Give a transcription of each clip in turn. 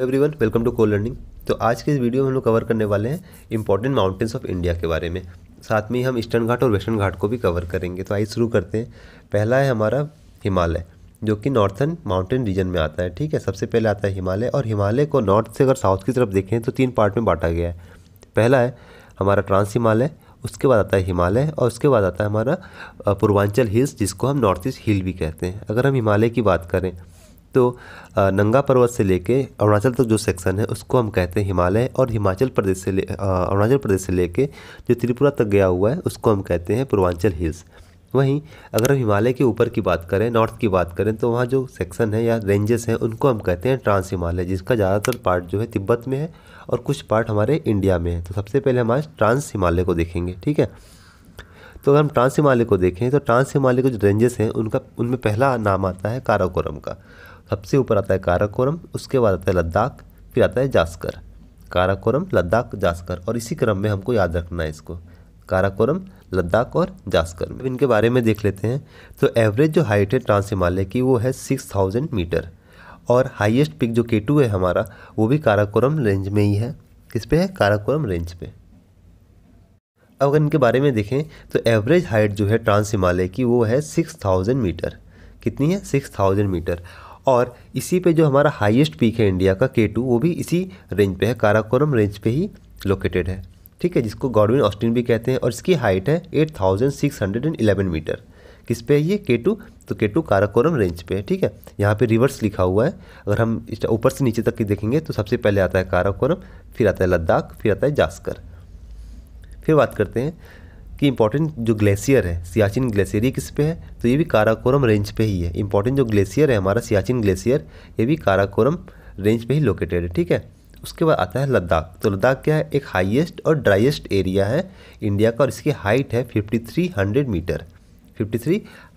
every everyone welcome to co learning तो आज के इस वीडियो में हम लोग कवर करने वाले हैं इंपॉर्टेंट माउंटेन्स ऑफ इंडिया के बारे में साथ में ही हम ईस्टर्न घाट और वेस्टर्न घाट को भी कवर करेंगे तो आइए शुरू करते हैं पहला है हमारा हिमालय जो कि नॉर्थन माउंटेन रीजन में आता है ठीक है सबसे पहले आता है हिमालय और हिमालय को नॉर्थ से अगर साउथ की तरफ देखें तो तीन पार्ट में बांटा गया है पहला है हमारा ट्रांस हिमालय उसके बाद आता है हिमालय और उसके बाद आता है हमारा पूर्वांचल हिल्स जिसको हम नॉर्थ ईस्ट हिल भी कहते हैं अगर हम हिमालय की बात करें तो नंगा पर्वत से लेके अरुणाचल तक तो जो सेक्शन है उसको हम कहते हैं हिमालय और हिमाचल प्रदेश से ले अरुणाचल प्रदेश से लेके जो त्रिपुरा तक गया हुआ है उसको हम कहते हैं पूर्वांचल हिल्स वहीं अगर हम हिमालय के ऊपर की बात करें नॉर्थ की बात करें तो वहाँ जो सेक्शन है या रेंजेस हैं उनको हम कहते हैं ट्रांस हिमालय जिसका ज़्यादातर पार्ट जो है तिब्बत में है और कुछ पार्ट हमारे इंडिया में है तो सबसे पहले हम आज ट्रांस हिमालय को देखेंगे ठीक है तो अगर हम ट्रांस हिमालय को देखें तो ट्रांस हिमालय के जो रेंजेस हैं उनका उनमें पहला नाम आता है काराकोरम का सबसे ऊपर आता है काराकोरम उसके बाद आता है लद्दाख फिर आता है जास्कर काराकोरम लद्दाख जास्कर और इसी क्रम में हमको याद रखना है इसको काराकोरम लद्दाख और जास्कर अब इनके बारे में देख लेते हैं तो एवरेज जो हाइट है ट्रांस हिमालय की वो है सिक्स थाउजेंड मीटर और हाईएस्ट पिक जो के है हमारा वो भी काराकोरम रेंज में ही है किस पे है काराकोरम रेंज पे अब अगर इनके बारे में देखें तो एवरेज हाइट जो है ट्रांस हिमालय की वो है सिक्स थाउजेंड मीटर कितनी है सिक्स थाउजेंड मीटर और इसी पे जो हमारा हाईएस्ट पीक है इंडिया का के टू वो भी इसी रेंज पे है काराकोरम रेंज पे ही लोकेटेड है ठीक है जिसको गॉडविन ऑस्टिन भी कहते हैं और इसकी हाइट है eight thousand six hundred and eleven metre किस पे है ये के टू तो के टू काराकोरम रेंज पे है ठीक है यहाँ पे रिवर्स लिखा हुआ है अगर हम ऊपर से नीचे तक की देखेंगे तो सबसे पहले आता है काराकोरम फिर आता है लद्दाख फिर आता है जास्कर फिर बात करते हैं कि इंपॉर्टेंट जो ग्लेशियर है सियाचिन ग्लेशियर ये किस पे है तो ये भी काराकोरम रेंज पे ही है इंपॉर्टेंट जो ग्लेशियर है हमारा सियाचिन ग्लेशियर ये भी काराकोरम रेंज पे ही लोकेटेड है ठीक है उसके बाद आता है लद्दाख तो लद्दाख क्या है एक हाइएस्ट और ड्राइएस्ट एरिया है इंडिया का और इसकी हाइट है हंड्रेड मीटर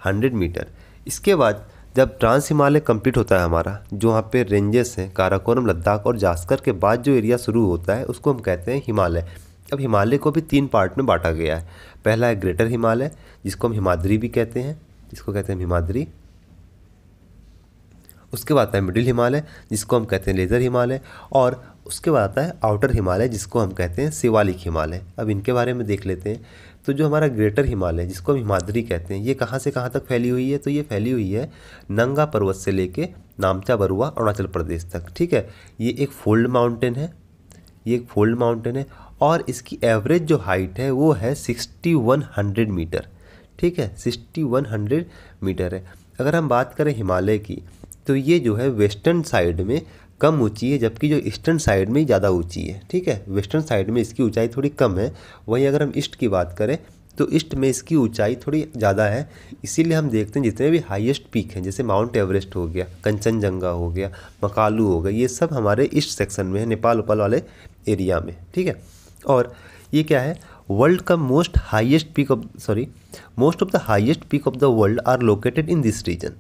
हंड्रेड मीटर इसके बाद जब ट्रांस हिमालय कम्प्लीट होता है हमारा जो वहाँ पे रेंजेस हैं काराकोरम लद्दाख और जास्कर के बाद जो एरिया शुरू होता है उसको हम कहते हैं हिमालय अब हिमालय को भी तीन पार्ट में बांटा गया है पहला है ग्रेटर हिमालय जिसको हम हिमाद्री भी कहते हैं जिसको कहते हैं हिमाद्री उसके बाद आता है मिडिल हिमालय जिसको हम कहते हैं लेज़र हिमालय और उसके बाद आता है आउटर हिमालय जिसको हम कहते हैं शिवालिक हिमालय अब इनके बारे में देख लेते हैं तो जो हमारा ग्रेटर हिमालय जिसको हम हिमाद्री कहते हैं ये कहाँ से कहाँ तक फैली हुई है तो ये फैली हुई है नंगा पर्वत से लेके नामचा बरुआ अरुणाचल प्रदेश तक ठीक है ये एक फोल्ड माउंटेन है ये एक फोल्ड माउंटेन है और इसकी एवरेज जो हाइट है वो है सिक्सटी वन हंड्रेड मीटर ठीक है सिक्सटी वन हंड्रेड मीटर है अगर हम बात करें हिमालय की तो ये जो है वेस्टर्न साइड में कम ऊंची है जबकि जो ईस्टर्न साइड में ज़्यादा ऊंची है ठीक है वेस्टर्न साइड में इसकी ऊंचाई थोड़ी कम है वहीं अगर हम ईस्ट की बात करें तो ईस्ट में इसकी ऊंचाई थोड़ी ज़्यादा है इसीलिए हम देखते हैं जितने भी हाईएस्ट पीक हैं जैसे माउंट एवरेस्ट हो गया कंचनजंगा हो गया मकालू हो गया ये सब हमारे ईस्ट सेक्शन में है नेपाल उपाल वाले एरिया में ठीक है और ये क्या है वर्ल्ड का most highest peak of sorry most of the highest peak of the world are located in this region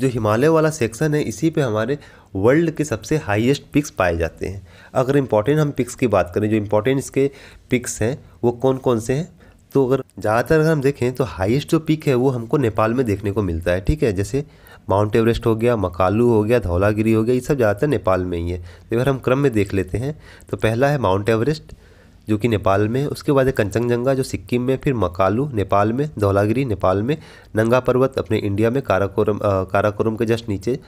जो हिमालय वाला सेक्शन है इसी पे हमारे वर्ल्ड के सबसे हाईएस्ट पिक्स पाए जाते हैं अगर इम्पोर्टेंट हम पिक्स की बात करें जो इम्पोर्टेंट इसके पिक्स हैं वो कौन कौन से हैं तो अगर ज़्यादातर अगर हम देखें तो हाईएस्ट जो पिक है वो हमको नेपाल में देखने को मिलता है ठीक है जैसे माउंट एवरेस्ट हो गया मकालू हो गया धौलागिरी हो गया ये सब ज़्यादातर नेपाल में ही है तो अगर हम क्रम में देख लेते हैं तो पहला है माउंट एवरेस्ट जो कि नेपाल में उसके बाद है कंचनजंगा जो सिक्किम में फिर मकालू नेपाल में धौलागिरी नेपाल में नंगा पर्वत अपने इंडिया में काराकोरम काराकोरम के जस्ट नीचे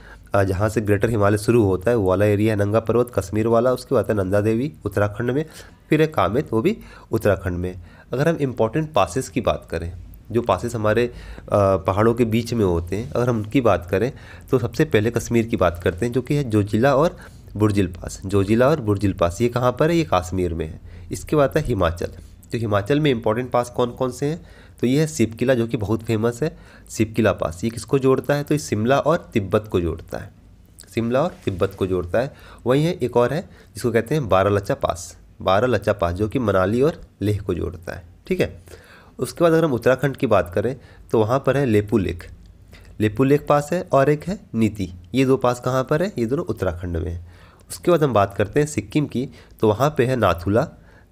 जहाँ से ग्रेटर हिमालय शुरू होता है वो वाला एरिया है नंगा पर्वत कश्मीर वाला उसके बाद है नंदा देवी उत्तराखंड में फिर है कामेत वो भी उत्तराखंड में अगर हम इम्पोर्टेंट पासिस की बात करें जो पासिस हमारे पहाड़ों के बीच में होते हैं अगर हम उनकी बात करें तो सबसे पहले कश्मीर की बात करते हैं जो कि है जोजिला और बुरजिल पास जोजिला और बुरजिल पास ये कहाँ पर है ये कश्मीर में है इसके बाद है हिमाचल तो हिमाचल में इंपॉर्टेंट पास कौन कौन से हैं तो ये है सिप किला जो कि बहुत फेमस है सिप किला पास ये किसको जोड़ता है तो ये शिमला और तिब्बत को जोड़ता है शिमला और तिब्बत को जोड़ता है वहीं है एक और है जिसको कहते हैं बारालचा पास बारालचा पास जो कि मनाली और लेह को जोड़ता है ठीक है उसके बाद अगर हम उत्तराखंड की बात करें तो वहाँ पर है लेपू लेक लेपू लेक पास है और एक है नीति ये दो पास कहाँ पर है ये दोनों उत्तराखंड में है उसके बाद हम बात करते हैं सिक्किम की तो वहाँ पर है नाथुला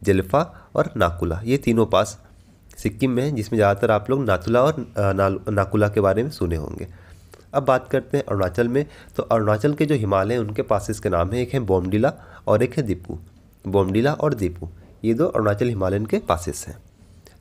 जल्फा और नाकुला ये तीनों पास सिक्किम में है जिसमें ज़्यादातर आप लोग नाथुला और ना, नाकुला के बारे में सुने होंगे अब बात करते हैं अरुणाचल में तो अरुणाचल के जो हिमालय हैं उनके पासेस के नाम हैं एक है बोमडिला और एक है दीपू बोमडिला और दीपू ये दो अरुणाचल हिमालयन के पासिस हैं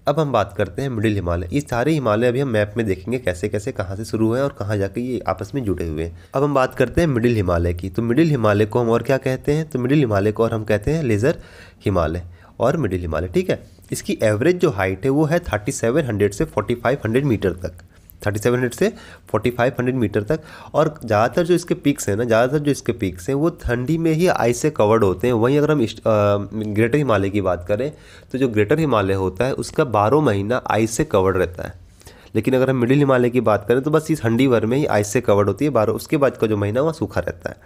अब हम बात करते हैं मिडिल हिमालय ये सारे हिमालय अभी हम मैप में देखेंगे कैसे कैसे कहाँ से शुरू हुए और कहाँ जाके ये आपस में जुड़े हुए हैं अब हम बात करते हैं मिडिल हिमालय की तो मिडिल हिमालय को हम और क्या कहते हैं तो मिडिल हिमालय को और हम कहते हैं लेज़र हिमालय और मिडिल हिमालय ठीक है इसकी एवरेज जो हाइट है वो है थर्टी सेवन हंड्रेड से फोर्टी फाइव हंड्रेड मीटर तक थर्टी सेवन हंड्रेड से फोर्टी फाइव हंड्रेड मीटर तक और ज़्यादातर जो इसके पिक्स हैं ना ज़्यादातर जो इसके पिक्स हैं वो ठंडी में ही आइस से कवर्ड होते हैं वहीं अगर हम इस, आ, ग्रेटर हिमालय की बात करें तो जो ग्रेटर हिमालय होता है उसका बारह महीना आइस से कवर्ड रहता है लेकिन अगर हम मिडिल हिमालय की बात करें तो बस इस ठंडी भर में ही आइस से कवर्ड होती है बारह उसके बाद का जो महीना वहाँ सूखा रहता है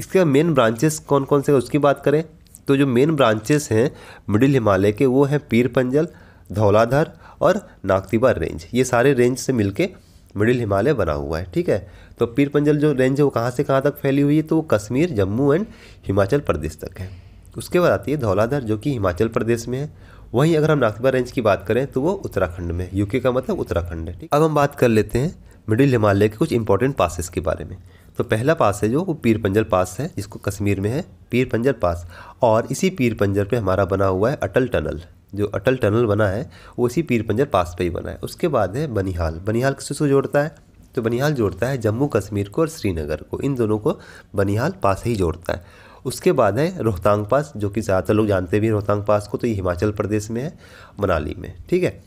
इसके मेन ब्रांचेस कौन कौन से उसकी बात करें तो जो मेन ब्रांचेस हैं मिडिल हिमालय के वो हैं पीर पंजल धौलाधर और नागतिबा रेंज ये सारे रेंज से मिलके मिडिल हिमालय बना हुआ है ठीक है तो पीर पंजल जो रेंज है वो कहाँ से कहाँ तक फैली हुई है तो वो कश्मीर जम्मू एंड हिमाचल प्रदेश तक है उसके बाद आती है धौलाधर जो कि हिमाचल प्रदेश में है वहीं अगर हम नागतिबा रेंज की बात करें तो वो उत्तराखंड में यूके का मतलब उत्तराखंड है ठीक अब हम बात कर लेते हैं मिडिल हिमालय के कुछ इंपॉर्टेंट पासिस के बारे में तो पहला पास है जो वो पीर पंजल पास है जिसको कश्मीर में है पीर पंजल पास और इसी पीर पंजल पे हमारा बना हुआ है अटल टनल जो अटल टनल बना है वो इसी पीर पंजर पास पे ही बना है उसके बाद है बनिहाल बनिहाल किसको जोड़ता है तो बनिहाल जोड़ता है जम्मू कश्मीर को और श्रीनगर को इन दोनों को बनिहाल पास ही जोड़ता है उसके बाद है रोहतांग पास जो कि ज़्यादातर लोग जानते भी हैं रोहतांग पास को तो ये हिमाचल प्रदेश में है मनाली में ठीक है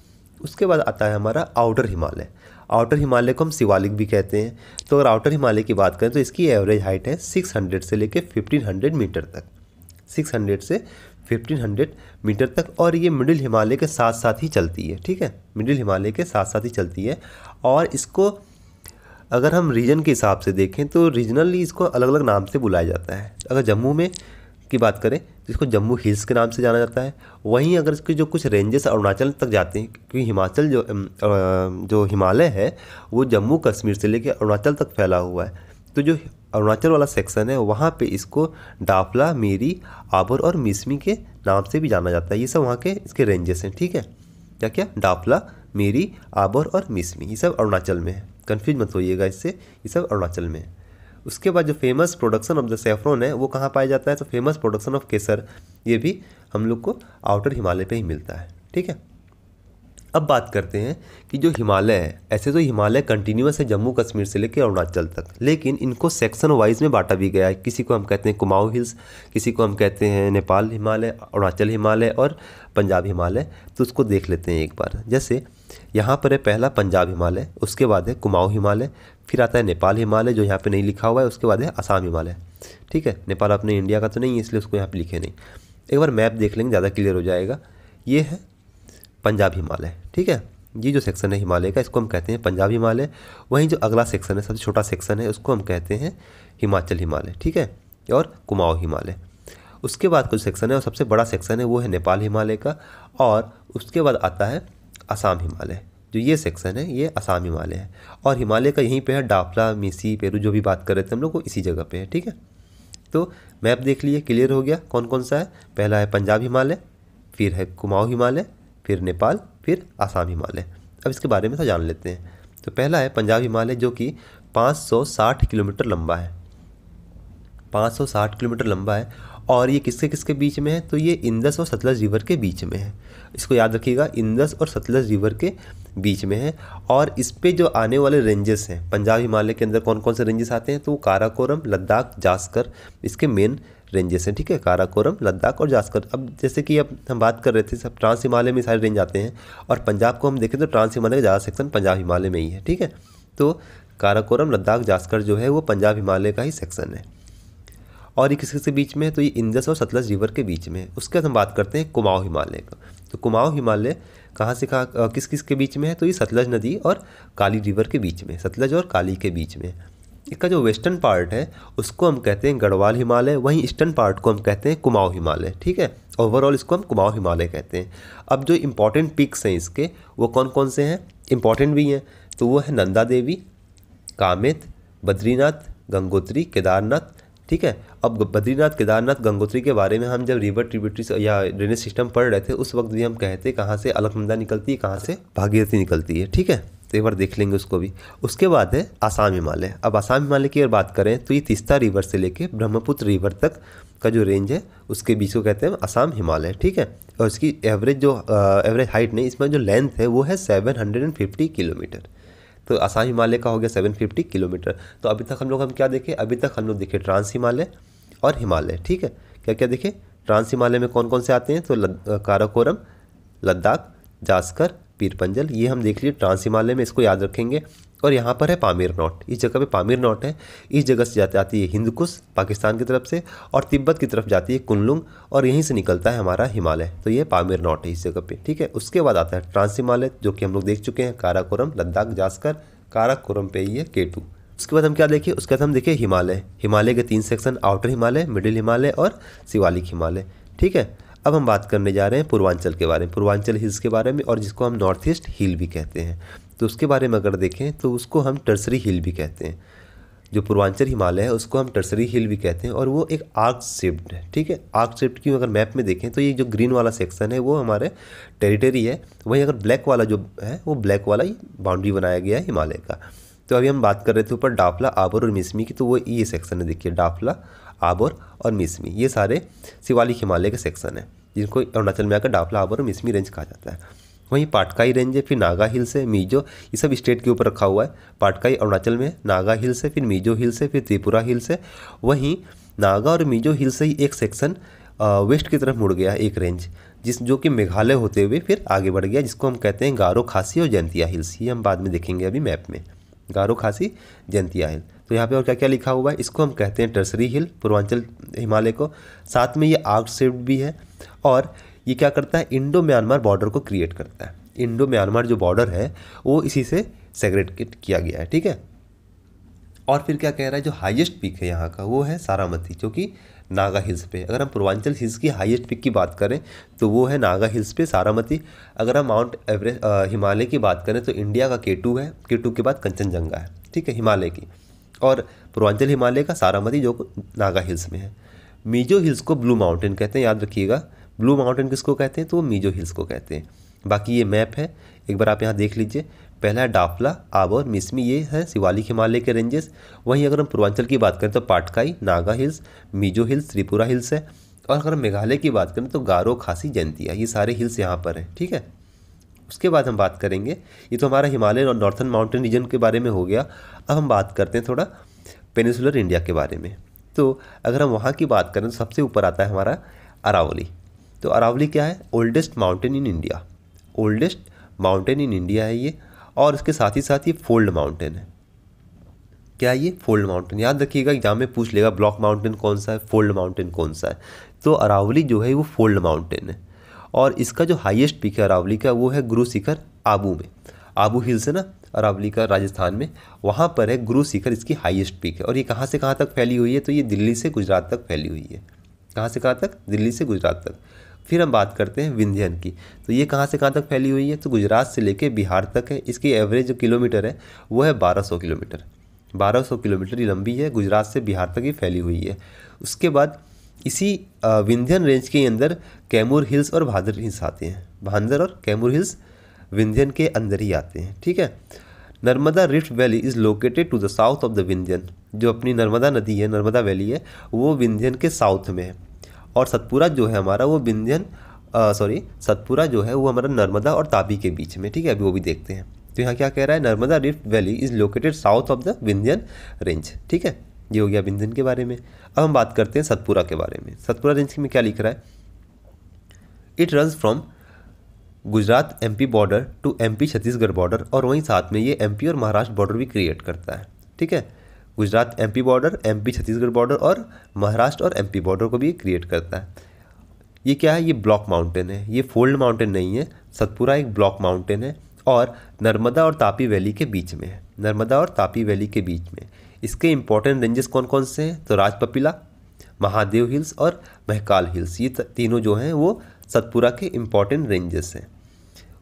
उसके बाद आता है हमारा आउटर हिमालय आउटर हिमालय को हम शिवालिक भी कहते हैं तो अगर आउटर हिमालय की बात करें तो इसकी एवरेज हाइट है 600 से लेकर 1500 मीटर तक 600 से 1500 मीटर तक और ये मिडिल हिमालय के साथ साथ ही चलती है ठीक है मिडिल हिमालय के साथ साथ ही चलती है और इसको अगर हम रीजन के हिसाब से देखें तो रीजनली इसको अलग अलग नाम से बुलाया जाता है अगर जम्मू में की बात करें तो इसको जम्मू हिल्स के नाम से जाना जाता है वहीं अगर इसके जो कुछ रेंजेस अरुणाचल तक जाते हैं क्योंकि हिमाचल जो जो हिमालय है वो जम्मू कश्मीर से लेकर अरुणाचल तक फैला हुआ है तो जो अरुणाचल वाला सेक्शन है वहाँ पे इसको डाफला मेरी आबर और मिसमी के नाम से भी जाना जाता है ये सब वहाँ के इसके रेंजेस हैं ठीक है क्या क्या डाफला मेरी आबर और मिसमी ये सब अरुणाचल में है कन्फ्यूज मत होइएगा इससे ये सब अरुणाचल में है उसके बाद जो famous production of the saffron है वो कहाँ पाया जाता है तो फेमस प्रोडक्शन ऑफ केसर ये भी हम लोग को आउटर हिमालय पर ही मिलता है ठीक है अब बात करते हैं कि जो हिमालय है ऐसे तो हिमालय कंटिन्यूस है जम्मू कश्मीर से लेकर अरुणाचल तक लेकिन इनको सेक्शन वाइज में बांटा भी गया है किसी को हम कहते हैं कुमाऊँ हिल्स किसी को हम कहते हैं नेपाल हिमालय अरुणाचल हिमालय और पंजाब हिमालय तो उसको देख लेते हैं एक बार जैसे यहाँ पर है पहला पंजाब हिमालय उसके बाद है कुमाऊँ हिमालय फिर आता है नेपाल हिमालय जो यहाँ पर नहीं लिखा हुआ है उसके बाद है आसाम हिमालय ठीक है नेपाल अपने इंडिया का तो नहीं है इसलिए उसको यहाँ पर लिखे नहीं एक बार मैप देख लेंगे ज़्यादा क्लियर हो जाएगा ये है पंजाब हिमालय ठीक है ये जो सेक्शन है हिमालय का इसको हम कहते हैं पंजाब हिमालय वहीं जो अगला सेक्शन है सबसे छोटा सेक्शन है उसको हम कहते हैं हिमाचल हिमालय ठीक है और कुमाऊँ हिमालय उसके बाद कुछ सेक्शन है और सबसे बड़ा सेक्शन है वो है नेपाल हिमालय का और उसके बाद आता है असम हिमालय जो ये सेक्शन है ये असम हिमालय है और हिमालय का यहीं पे है डाफला मिसी पेरू जो भी बात कर रहे थे हम लोग वो इसी जगह पे है ठीक है तो मैप देख लिए क्लियर हो गया कौन कौन सा है पहला है पंजाब हिमालय फिर है कुमाऊँ हिमालय फिर नेपाल फिर आसाम हिमालय अब इसके बारे में सब जान लेते हैं तो पहला है पंजाब हिमालय जो कि 560 किलोमीटर लंबा है 560 किलोमीटर लंबा है और ये किसके किसके बीच में है तो ये इंदस और सतलज रिवर के बीच में है इसको याद रखिएगा इंदस और सतलज रिवर के बीच में है और इस पर जो आने वाले रेंजेस हैं पंजाब हिमालय के अंदर कौन कौन से रेंजेस आते हैं तो वो काराकोरम लद्दाख जास्कर इसके मेन रेंजेस हैं ठीक है काराकोरम लद्दाख और जास्कर अब जैसे कि अब हम बात कर रहे थे सब ट्रांस हिमालय में सारे रेंज आते हैं और पंजाब को हम देखें तो ट्रांस हिमालय का ज़्यादा सेक्शन पंजाब हिमालय में ही है ठीक है तो काराकोरम लद्दाख जास्कर जो है वो पंजाब हिमालय का ही सेक्शन है और ये किस किसके बीच में है तो ये इंदस और सतलज रिवर के बीच में है उसके बाद हम बात करते हैं कुमाऊँ हिमालय का तो कुमाऊँ हिमालय कहाँ से कहाँ किस किस के बीच में है तो ये सतलज नदी और काली रिवर के बीच में सतलज और काली के बीच में इसका जो वेस्टर्न पार्ट है उसको हम कहते हैं गढ़वाल हिमालय वहीं ईस्टर्न पार्ट को हम कहते हैं कुमाऊँ हिमालय ठीक है ओवरऑल इसको हम कुमाऊँ हिमालय कहते हैं अब जो इम्पॉर्टेंट पिक्स हैं इसके वो कौन कौन से हैं इम्पॉर्टेंट भी हैं तो वो है नंदा देवी कामेत बद्रीनाथ गंगोत्री केदारनाथ ठीक है अब बद्रीनाथ केदारनाथ गंगोत्री के बारे में हम जब रिवर ट्रिब्यूटरी या ड्रेनेज सिस्टम पढ़ रहे थे उस वक्त भी हम कहते कहाँ से अलकनंदा निकलती है कहाँ से भागीरथी निकलती है ठीक है तो एक बार देख लेंगे उसको भी उसके बाद है आसाम हिमालय अब आसाम हिमालय की अगर बात करें तो ये तीस्ता रिवर से लेके ब्रह्मपुत्र रिवर तक का जो रेंज है उसके बीच को कहते हैं आसाम हिमालय ठीक है और इसकी एवरेज जो आ, एवरेज हाइट नहीं इसमें जो लेंथ है वो है सेवन किलोमीटर तो आसाम हिमालय का हो गया 750 किलोमीटर तो अभी तक हम लोग हम क्या देखें अभी तक हम लोग देखे ट्रांस हिमालय और हिमालय ठीक है क्या क्या देखें ट्रांस हिमालय में कौन कौन से आते हैं तो काराकोरम लद्दाख जास्कर पीर पंजल ये हम देख लिए ट्रांस हिमालय में इसको याद रखेंगे और यहाँ पर है पामीर नॉट इस जगह पे पामीर नॉट है इस जगह से जाती है हिंदकुश पाकिस्तान की तरफ से और तिब्बत की तरफ जाती है कुनलुंग और यहीं से निकलता है हमारा हिमालय तो ये पामीर नॉट है इस जगह पे ठीक है उसके बाद आता है ट्रांस हिमालय जो कि हम लोग देख चुके हैं काराकोरम लद्दाख जास्कर काराकोरम पे ही है केटू उसके बाद हम क्या देखें उसके बाद हम देखें हिमालय हिमालय के तीन section outer Himalaya middle Himalaya और शिवालिक हिमालय ठीक है अब हम बात करने जा रहे हैं पूर्वांचल के बारे में पूर्वांचल हिल्स के बारे में और जिसको हम नॉर्थ ईस्ट हिल भी कहते हैं तो उसके बारे में अगर देखें तो उसको हम टर्सरी हिल भी कहते हैं जो पूर्वांचल हिमालय है उसको हम टर्सरी हिल भी कहते हैं और वो एक आर्क शिफ्ट है ठीक है आर्क शिफ्ट की अगर मैप में देखें तो ये जो ग्रीन वाला सेक्शन है वो हमारे टेरिटरी है वहीं अगर ब्लैक वाला जो है वो ब्लैक वाला बाउंड्री बनाया गया है हिमालय का तो अभी हम बात कर रहे थे ऊपर डाफला आबर और मिसमी की तो वो ये सेक्शन है देखिए डाफला आबोर और मिसमी ये सारे शिवालिक हिमालय के सेक्शन हैं जिनको अरुणाचल में आकर डाफला आबोर और मिसमी रेंज कहा जाता है वहीं पाटकाई रेंज है फिर नागा हिल्स है मीजो ये सब स्टेट के ऊपर रखा हुआ है पाटकाई अरुणाचल में नागा हिल्स है फिर मीजो हिल से फिर त्रिपुरा हिल्स है वहीं नागा और मीजो हिल से ही एक सेक्शन वेस्ट की तरफ मुड़ गया एक रेंज जिस जो कि मेघालय होते हुए फिर आगे बढ़ गया जिसको हम कहते हैं गारो खासी और जयंतिया हिल्स ये हम बाद में देखेंगे अभी मैप में गारो खासी जयंतिया हिल्स तो यहाँ पे और क्या क्या लिखा हुआ है इसको हम कहते हैं टर्सरी हिल पूर्वांचल हिमालय को साथ में ये आर्क शेप्ड भी है और ये क्या करता है इंडो म्यांमार बॉर्डर को क्रिएट करता है इंडो म्यांमार जो बॉर्डर है वो इसी से सेग्रेट किया गया है ठीक है और फिर क्या कह रहा है जो हाईएस्ट पीक है यहाँ का वो है सारामती जो कि नागा हिल्स पे अगर हम पूर्वांचल हिल्स की हाईएस्ट पिक की बात करें तो वो है नागा हिल्स पे सारामती अगर हम माउंट एवरेस्ट हिमालय की बात करें तो इंडिया का केटू है केटू के बाद कंचनजंगा है ठीक है हिमालय की और पूर्वांचल हिमालय का सारामती जो नागा हिल्स में है मीजो हिल्स को ब्लू माउंटेन कहते हैं याद रखिएगा ब्लू माउंटेन किसको कहते हैं तो वो मीजो हिल्स को कहते हैं बाकी ये मैप है एक बार आप यहाँ देख लीजिए पहला है डाफला आबोर मिसमी ये है शिवालिक हिमालय के रेंजेस वहीं अगर हम पूर्वांचल की बात करें तो Patkai Naga hills Mizo hills Tripura hills है और अगर हम मेघालय की बात करें तो गारो खासी जयंतिया ये सारे हिल्स यहाँ पर हैं ठीक है उसके बाद हम बात करेंगे ये तो हमारा हिमालय और नॉर्थन माउंटेन रीजन के बारे में हो गया अब हम बात करते हैं थोड़ा पेनिसुलर इंडिया के बारे में तो अगर हम वहाँ की बात करें तो सबसे ऊपर आता है हमारा अरावली तो अरावली क्या है oldest mountain in India oldest mountain in India है ये और इसके साथ ही साथ ये फोल्ड माउंटेन है क्या ये फोल्ड माउंटेन याद रखिएगा एग्जाम में पूछ लेगा ब्लॉक माउंटेन कौन सा है फोल्ड माउंटेन कौन सा है तो अरावली जो है वो फोल्ड माउंटेन है और इसका जो हाईएस्ट पीक है अरावली का वो है गुरु शिखर आबू में आबू हिल्स है ना अरावली का राजस्थान में वहाँ पर है गुरु शिखर इसकी हाईएस्ट पीक है और ये कहाँ से कहाँ तक फैली हुई है तो ये दिल्ली से गुजरात तक फैली हुई है कहाँ से कहाँ तक दिल्ली से गुजरात तक फिर हम बात करते हैं विंध्यन की तो ये कहाँ से कहाँ तक फैली हुई है तो गुजरात से लेकर बिहार तक है इसकी एवरेज जो किलोमीटर है वो है बारह किलोमीटर बारह किलोमीटर की लंबी है गुजरात से बिहार तक ही फैली हुई है उसके बाद इसी विंध्यन रेंज के अंदर कैमूर हिल्स और भादर हिल्स आते हैं भादर और कैमूर हिल्स विंध्यन के अंदर ही आते हैं ठीक है Narmada rift valley is located to the south of the Vindhyan जो अपनी नर्मदा नदी है नर्मदा वैली है वो विंध्यन के साउथ में है और सतपुरा जो है हमारा वो विंध्यन सॉरी सतपुरा जो है वो हमारा नर्मदा और ताबी के बीच में ठीक है अभी वो भी देखते हैं तो यहाँ क्या कह रहा है Narmada rift valley is located south of the Vindhyan range ठीक है ये हो गया विंधन के बारे में अब हम बात करते हैं सतपुरा के बारे में सतपुरा रेंज में क्या लिख रहा है it runs from Gujarat MP border to MP Chhattisgarh border और वहीं साथ में ये एमपी और महाराष्ट्र बॉर्डर भी क्रिएट करता है ठीक है Gujarat M border M Chhattisgarh border और महाराष्ट्र और एम बॉर्डर को भी क्रिएट करता है ये क्या है ये ब्लॉक माउंटेन है ये फोल्ड माउंटेन नहीं है सतपुरा एक ब्लॉक माउंटेन है और नर्मदा और तापी वैली के बीच में है नर्मदा और तापी वैली के बीच में इसके इम्पोर्टेंट रेंजेस कौन कौन से हैं तो राजपपीला महादेव हिल्स और महकाल हिल्स ये तीनों जो हैं वो सतपुरा के इम्पॉर्टेंट रेंजेस हैं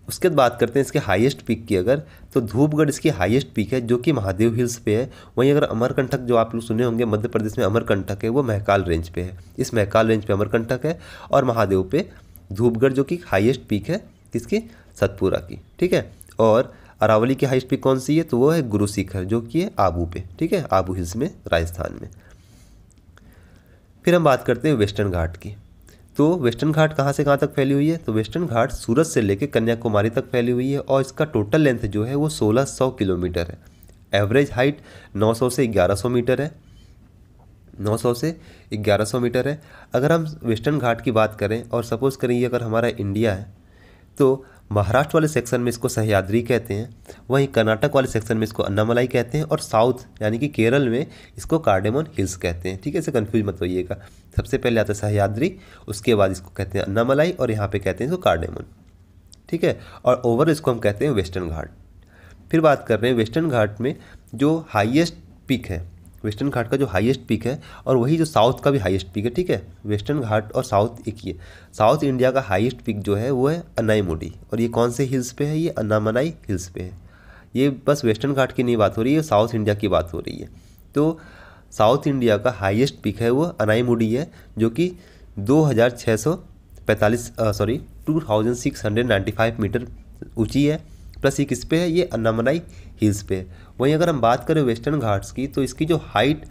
उसके बाद बात करते हैं इसके हाईएस्ट पीक की अगर तो धूपगढ़ इसकी हाईएस्ट पीक है जो कि महादेव हिल्स पे है वहीं अगर अमरकंटक जो आप लोग सुने होंगे मध्य प्रदेश में अमरकंटक है वो महकाल रेंज पे है इस महकाल रेंज पे अमरकंटक है और महादेव पे धूपगढ़ जो कि हाईएस्ट पीक है किसकी सतपुरा की ठीक है और अरावली की हाइस्ट पिक कौन सी है तो वो है गुरु शिखर जो कि है आबू पे ठीक है आबू हिल्स में राजस्थान में फिर हम बात करते हैं वेस्टर्न घाट की तो वेस्टर्न घाट कहाँ से कहाँ तक फैली हुई है तो वेस्टर्न घाट सूरत से लेकर कन्याकुमारी तक फैली हुई है और इसका टोटल लेंथ जो है वो 1600 किलोमीटर है एवरेज हाइट 900 से 1100 मीटर है 900 से 1100 मीटर है अगर हम वेस्टर्न घाट की बात करें और सपोज़ करें ये अगर हमारा इंडिया है तो महाराष्ट्र वाले सेक्शन में इसको सहयाद्री कहते हैं वहीं कर्नाटक वाले सेक्शन में इसको अन्नामलाई कहते हैं और साउथ यानी कि केरल में इसको कार्डेमोन हिल्स कहते हैं ठीक है इसे कन्फ्यूज मत होइएगा सबसे पहले आता है सहयाद्री उसके बाद इसको कहते हैं अन्नामलाई और यहाँ पर कहते हैं इसको कार्डेमोन ठीक है और ओवर इसको हम कहते हैं वेस्टर्न घाट फिर बात कर रहे हैं वेस्टर्न घाट में जो हाइएस्ट पिक है वेस्टर्न घाट का जो हाईएस्ट पीक है और वही जो साउथ का भी हाईएस्ट पीक है ठीक है वेस्टर्न घाट और साउथ एक ही है साउथ इंडिया का हाईएस्ट पीक जो है वो है अनाईमोडी और ये कौन से हिल्स पे है ये अनामनाई हिल्स पे है ये बस वेस्टर्न घाट की नहीं बात हो रही है साउथ इंडिया की बात हो रही है तो साउथ इंडिया का हाइस्ट पीक है वो अनाई मोडी है जो कि दो हज़ार छः सौ पैंतालीस sorry two thousand six hundred ninety five metre ऊँची है प्लस ये किस पे है ये अन्नामलाई हिल्स पे वहीं अगर हम बात करें वेस्टर्न घाट्स की तो इसकी जो हाइट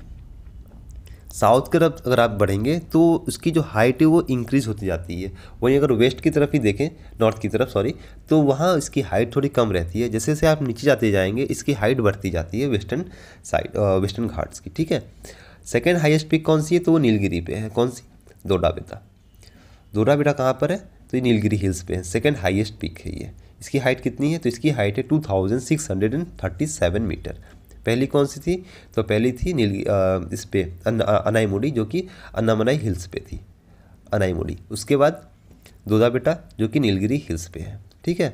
साउथ की तरफ अगर आप बढ़ेंगे तो उसकी जो हाइट है वो इंक्रीज होती जाती है वहीं अगर वेस्ट की तरफ ही देखें नॉर्थ की तरफ सॉरी तो वहाँ इसकी हाइट थोड़ी कम रहती है जैसे जैसे आप नीचे जाते जाएंगे इसकी हाइट बढ़ती जाती है वेस्टर्न साइड वेस्टर्न घाट्स की ठीक है सेकेंड हाइस्ट पिक कौन सी है तो वो नीलगिरी पे है कौन सी दोडा बेटा दोडा बेटा कहाँ पर है तो ये नीलगिरी हिल्स पे है सेकेंड हाइएस्ट पिक है ये इसकी हाइट कितनी है तो इसकी हाइट है two thousand six hundred and thirty seven metre पहली कौन सी थी तो पहली थी नील इस पे अन, अनाईमोडी जो कि अन्नामनाई हिल्स पे थी अनाईमोडी उसके बाद दोदा बेटा जो कि नीलगिरी हिल्स पे है ठीक है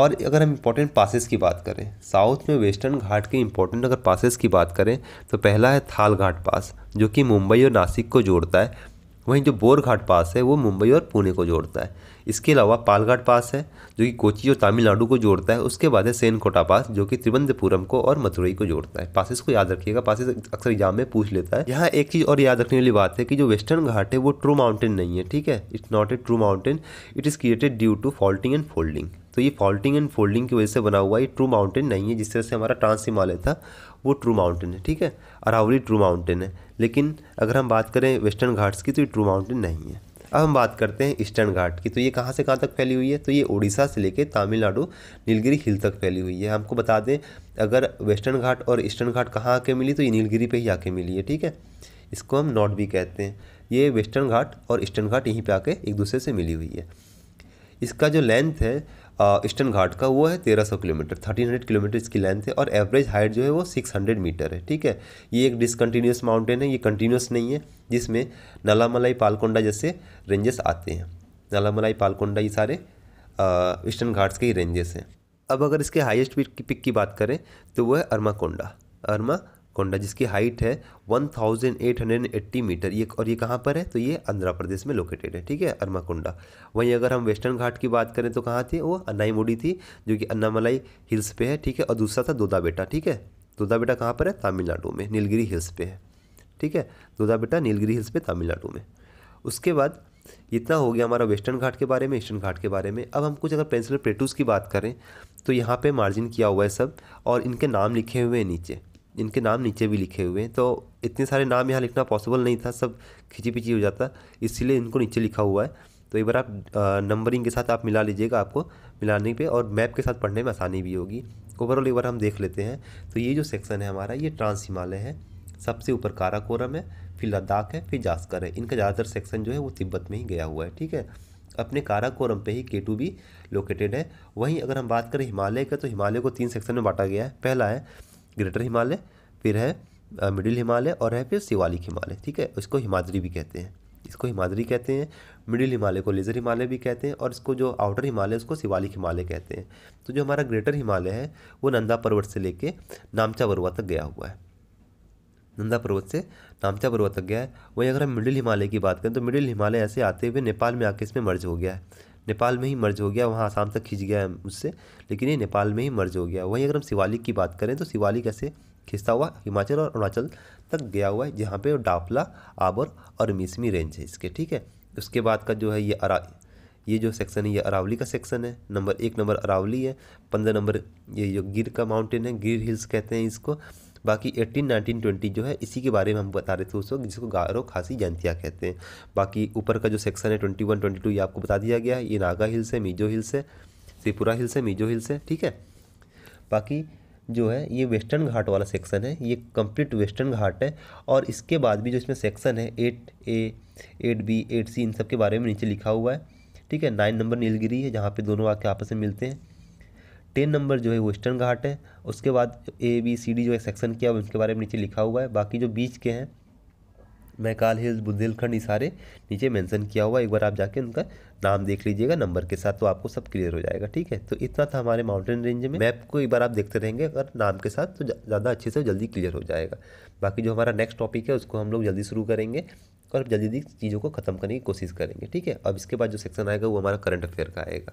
और अगर हम इम्पोर्टेंट पासेस की बात करें साउथ में वेस्टर्न घाट के इम्पोर्टेंट अगर पासेस की बात करें तो पहला है थाल घाट पास जो कि मुंबई और नासिक को जोड़ता है वहीं जो बोरघाट पास है वो मुंबई और पुणे को जोड़ता है इसके अलावा पालघाट पास है जो कि कोची और तमिलनाडु को जोड़ता है उसके बाद है सेनकोटा पास जो कि त्रिवंतपुरम को और मदुरई को जोड़ता है पासिस को याद रखिएगा पासिस अक्सर एग्जाम में पूछ लेता है यहाँ एक चीज़ और याद रखने वाली बात है कि जो वेस्टर्न घाट है वो ट्रू माउंटेन नहीं है ठीक है it's not a true mountain it is created due to faulting and folding तो ये फॉल्टिंग एंड फोल्डिंग की वजह से बना हुआ ये ट्रू माउंटेन नहीं है जिस तरह से हमारा ट्रांस हिमालय था वो ट्रू माउंटेन है ठीक है अरावली ट्रू माउंटेन है लेकिन अगर हम बात करें वेस्टर्न घाट्स की तो ये ट्रू माउंटेन नहीं है अब हम बात करते हैं ईस्टर्न घाट की तो ये कहाँ से कहाँ तक फैली हुई है तो ये उड़ीसा से लेकर तमिलनाडु नीलगिरी हिल तक फैली हुई है हमको बता दें अगर वेस्टर्न घाट और ईस्टर्न घाट कहाँ आके मिली तो ये नीलगिरी पे ही आके मिली है ठीक है इसको हम नॉर्थ भी कहते हैं ये वेस्टर्न घाट और ईस्टर्न घाट यहीं पर आके एक दूसरे से मिली हुई है इसका जो लेंथ है ईस्टर्न घाट का वो है तेरह सौ किलोमीटर थर्टीन हंड्रेड किलोमीटर इसकी लेंथ है और एवरेज हाइट जो है वो सिक्स हंड्रेड मीटर है ठीक है ये एक डिसकन्टीन्यूस माउंटेन है ये कंटिन्यूस नहीं है जिसमें नलामलाई पालकोंडा जैसे रेंजेस आते हैं नलामलाई पालकोंडा ये सारे ईस्टर्न घाट्स के ही रेंजेस हैं अब अगर इसके हाइस्ट पिक की बात करें तो वो है अर्माकोंडा अर्मा कोंडा जिसकी हाइट है 1880 मीटर ये और ये कहाँ पर है तो ये आंध्र प्रदेश में लोकेटेड है ठीक है कोंडा वहीं अगर हम वेस्टर्न घाट की बात करें तो कहाँ थी वो अन्नाईमुडी थी जो कि अन्नामलाई हिल्स पे है ठीक है और दूसरा था बेटा ठीक है बेटा कहाँ पर है तमिलनाडु में नीलगिरी हिल्स पे है ठीक है बेटा नीलगिरी हिल्स पे तमिलनाडु में उसके बाद इतना हो गया हमारा वेस्टर्न घाट के बारे में ईस्टर्न घाट के बारे में अब हम कुछ अगर पेंसिल प्लेटूस की बात करें तो यहाँ पे मार्जिन किया हुआ है सब और इनके नाम लिखे हुए हैं नीचे इनके नाम नीचे भी लिखे हुए हैं तो इतने सारे नाम यहाँ लिखना पॉसिबल नहीं था सब खिंची पिची हो जाता इसीलिए इनको नीचे लिखा हुआ है तो एक बार आप नंबरिंग के साथ आप मिला लीजिएगा आपको मिलाने पे और मैप के साथ पढ़ने में आसानी भी होगी ओवरऑल एक बार हम देख लेते हैं तो ये जो सेक्शन है हमारा ये ट्रांस हिमालय है सबसे ऊपर काराकोरम है फिर लद्दाख है फिर जास्कर है इनका ज़्यादातर सेक्शन जो है वो तिब्बत में ही गया हुआ है ठीक है अपने काराकोरम पे ही के टू भी लोकेटेड है वहीं अगर हम बात करें हिमालय का तो हिमालय को तीन सेक्शन में बांटा गया है पहला है ग्रेटर हिमालय फिर है मिडिल हिमालय और है फिर शिवालिक हिमालय ठीक है इसको हिमाद्री भी कहते हैं इसको हिमाद्री कहते हैं मिडिल हिमालय को लेजर हिमालय भी कहते हैं और इसको जो आउटर हिमालय उसको शिवालिक हिमालय कहते हैं तो जो हमारा ग्रेटर हिमालय है वो नंदा पर्वत से लेके नामचा पर्वत तक गया हुआ है नंदा पर्वत से नामचा पर्वत तक गया है वहीं अगर हम मिडिल हिमालय की बात करें तो मिडिल हिमालय ऐसे आते हुए नेपाल में आके इसमें मर्ज हो गया है नेपाल में ही मर्ज हो गया वहाँ आसाम तक खिंच गया उससे लेकिन ये नेपाल में ही मर्ज हो गया वहीं अगर हम शिवालिक की बात करें तो शिवालिक ऐसे खिंचता हुआ हिमाचल और अरुणाचल तक गया हुआ है जहाँ पे डाफला आबर और मिसमी रेंज है इसके ठीक है उसके बाद का जो है ये अरा ये जो सेक्शन है ये अरावली का सेक्शन है नंबर एक नंबर अरावली है पंद्रह नंबर ये जो गिर का माउंटेन है गिर हिल्स कहते हैं इसको बाकी एट्टीन नाइनटीन ट्वेंटी जो है इसी के बारे में हम बता रहे थे उस वक्त जिसको गारो खासी जयंतिया कहते हैं बाकी ऊपर का जो सेक्शन है ट्वेंटी वन ट्वेंटी टू ये आपको बता दिया गया है ये नागा हिल्स है मीजो हिल्स है त्रिपुरा हिल्स है मीजो हिल्स है ठीक है बाकी जो है ये वेस्टर्न घाट वाला सेक्शन है ये कंप्लीट वेस्टर्न घाट है और इसके बाद भी जो इसमें सेक्शन है at A at B at C इन सब के बारे में नीचे लिखा हुआ है ठीक है नाइन नंबर नीलगिरी है जहाँ पे दोनों आके आपस में मिलते हैं टेन नंबर जो है वेस्टर्न घाट है उसके बाद ए बी सी डी जो है सेक्शन किया उनके बारे में नीचे लिखा हुआ है बाकी जो बीच के हैं मैकाल हिल्स बुंदेलखंड ये सारे नीचे मेंशन किया हुआ है एक बार आप जाके उनका नाम देख लीजिएगा नंबर के साथ तो आपको सब क्लियर हो जाएगा ठीक है तो इतना था हमारे माउंटेन रेंज में मैप को एक बार आप देखते रहेंगे अगर नाम के साथ तो ज़्यादा अच्छे से जल्दी क्लियर हो जाएगा बाकी जो हमारा नेक्स्ट टॉपिक है उसको हम लोग जल्दी शुरू करेंगे और जल्दी जल्दी चीज़ों को ख़त्म करने की कोशिश करेंगे ठीक है अब इसके बाद जो सेक्शन आएगा वो हमारा करंट अफेयर का आएगा